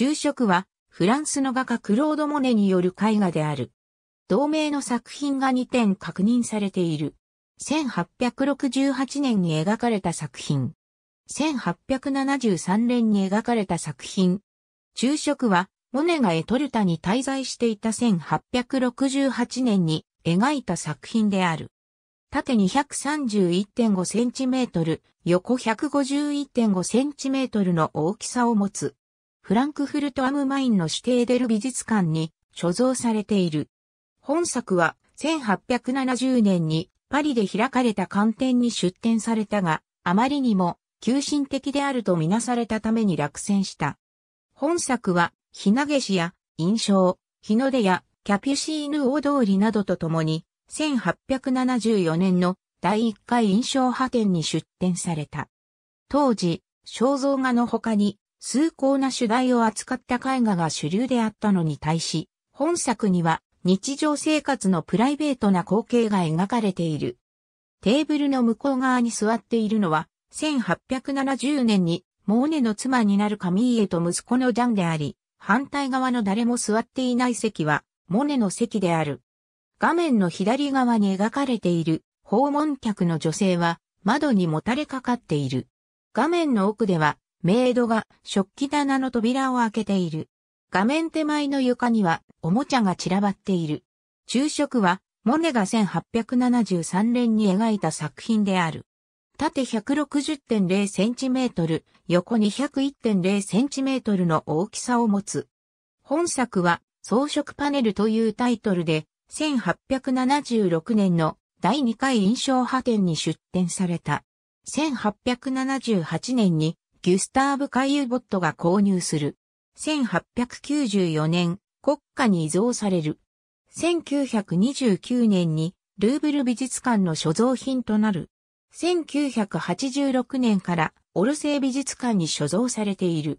昼食は、フランスの画家クロード・モネによる絵画である。同名の作品が2点確認されている。1868年に描かれた作品。1873年に描かれた作品。昼食は、モネがエトルタに滞在していた1868年に描いた作品である。縦231.5センチメートル、横151.5センチメートルの大きさを持つ。フランクフルト・アム・マインの指定デル美術館に所蔵されている。本作は1870年にパリで開かれた観点に出展されたが、あまりにも急進的であるとみなされたために落選した。本作は、ひなげしや、印象、日の出や、キャピュシーヌ大通りなどとともに、1874年の第1回印象派展に出展された。当時、肖像画の他に、崇高な主題を扱った絵画が主流であったのに対し、本作には日常生活のプライベートな光景が描かれている。テーブルの向こう側に座っているのは、1870年にモーネの妻になるカミーエと息子のジャンであり、反対側の誰も座っていない席は、モネの席である。画面の左側に描かれている訪問客の女性は、窓にもたれかかっている。画面の奥では、メイドが食器棚の扉を開けている。画面手前の床にはおもちゃが散らばっている。昼食はモネが1873年に描いた作品である。縦 160.0cm、横2 0 1 0 c m の大きさを持つ。本作は装飾パネルというタイトルで1876年の第2回印象派展に出展された。1878年にギュスターブ・カイユボットが購入する。1894年、国家に依贈される。1929年に、ルーブル美術館の所蔵品となる。1986年からオルセイ美術館に所蔵されている。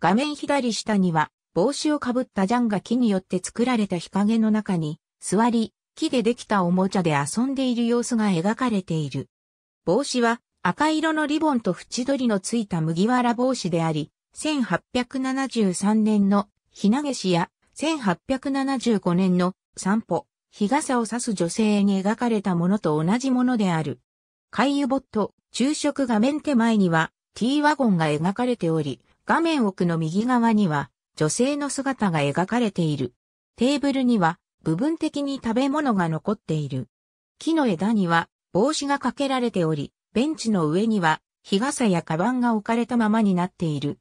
画面左下には帽子をかぶったジャンが木によって作られた日陰の中に座り、木でできたおもちゃで遊んでいる様子が描かれている。帽子は赤色のリボンと縁取りのついた麦わら帽子であり、1873年のひなげしや1875年の散歩、日傘を差す女性に描かれたものと同じものである。海遊ボット、昼食画面手前には T ワゴンが描かれており、画面奥の右側には女性の姿が描かれている。テーブルには部分的に食べ物が残っている。木の枝には帽子がかけられており、ベンチの上には、日傘やカバンが置かれたままになっている。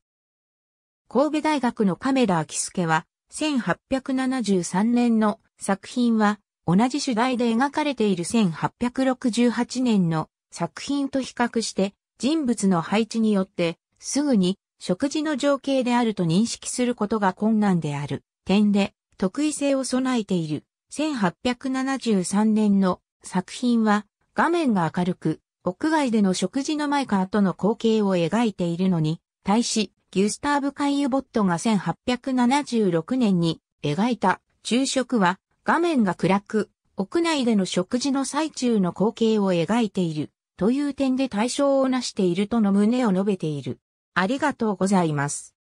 神戸大学の亀田秋助は、1873年の作品は、同じ主題で描かれている1868年の作品と比較して、人物の配置によって、すぐに食事の情景であると認識することが困難である点で、特異性を備えている1873年の作品は、画面が明るく、屋外での食事の前からとの光景を描いているのに、対し、ギュスターブ・カイユボットが1876年に描いた昼食は画面が暗く、屋内での食事の最中の光景を描いているという点で対象をなしているとの旨を述べている。ありがとうございます。